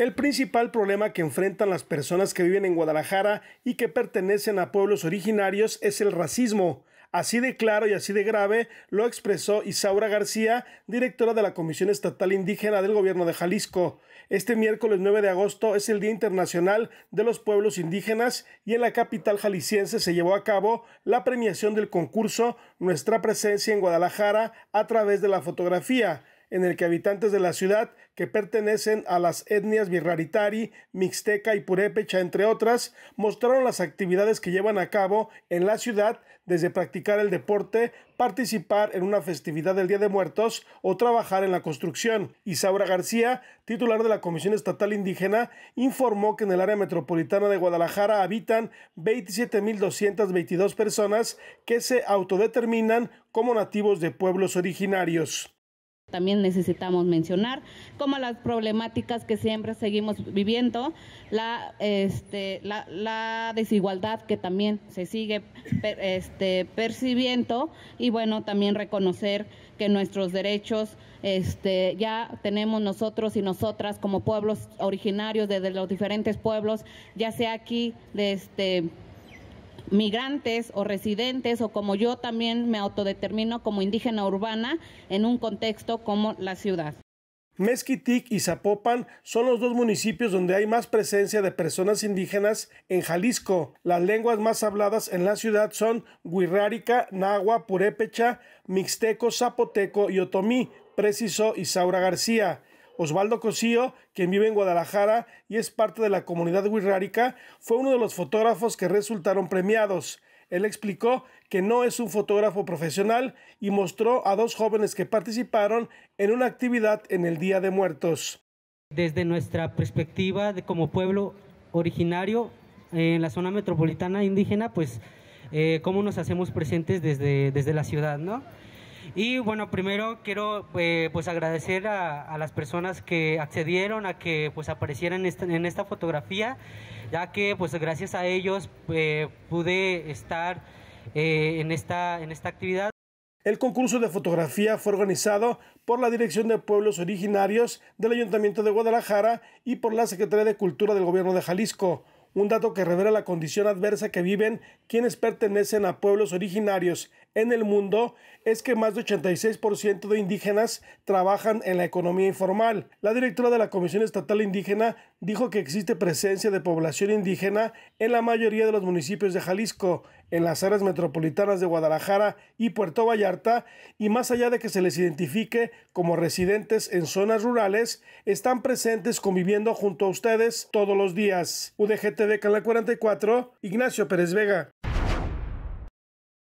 El principal problema que enfrentan las personas que viven en Guadalajara y que pertenecen a pueblos originarios es el racismo. Así de claro y así de grave lo expresó Isaura García, directora de la Comisión Estatal Indígena del Gobierno de Jalisco. Este miércoles 9 de agosto es el Día Internacional de los Pueblos Indígenas y en la capital jalisciense se llevó a cabo la premiación del concurso Nuestra Presencia en Guadalajara a través de la fotografía en el que habitantes de la ciudad que pertenecen a las etnias birraritari, Mixteca y Purépecha, entre otras, mostraron las actividades que llevan a cabo en la ciudad, desde practicar el deporte, participar en una festividad del Día de Muertos o trabajar en la construcción. Isaura García, titular de la Comisión Estatal Indígena, informó que en el área metropolitana de Guadalajara habitan 27.222 personas que se autodeterminan como nativos de pueblos originarios. También necesitamos mencionar como las problemáticas que siempre seguimos viviendo, la, este, la, desigualdad que también se sigue este, percibiendo y bueno, también reconocer que nuestros derechos este, ya tenemos nosotros y nosotras como pueblos originarios desde los diferentes pueblos, ya sea aquí de este migrantes o residentes o como yo también me autodetermino como indígena urbana en un contexto como la ciudad. Mezquitic y Zapopan son los dos municipios donde hay más presencia de personas indígenas en Jalisco. Las lenguas más habladas en la ciudad son Huirrárica, Nahua, Purépecha, Mixteco, Zapoteco y Otomí, precisó saura García. Osvaldo Cosío, quien vive en Guadalajara y es parte de la comunidad wixárika, fue uno de los fotógrafos que resultaron premiados. Él explicó que no es un fotógrafo profesional y mostró a dos jóvenes que participaron en una actividad en el Día de Muertos. Desde nuestra perspectiva de como pueblo originario eh, en la zona metropolitana indígena, pues eh, cómo nos hacemos presentes desde, desde la ciudad, ¿no? Y bueno, primero quiero eh, pues, agradecer a, las personas que accedieron a que pues, aparecieran este, en esta, fotografía, ya que pues gracias a ellos eh, pude estar eh, en, esta, en esta actividad. El concurso de fotografía fue organizado por la Dirección de Pueblos Originarios del Ayuntamiento de Guadalajara y por la Secretaría de Cultura del Gobierno de Jalisco un dato que revela la condición adversa que viven quienes pertenecen a pueblos originarios en el mundo es que más de 86% de indígenas trabajan en la economía informal. La directora de la Comisión Estatal Indígena dijo que existe presencia de población indígena en la mayoría de los municipios de Jalisco, en las áreas metropolitanas de Guadalajara y Puerto Vallarta, y más allá de que se les identifique como residentes en zonas rurales, están presentes conviviendo junto a ustedes todos los días. UDGT de Canal 44, Ignacio Pérez Vega.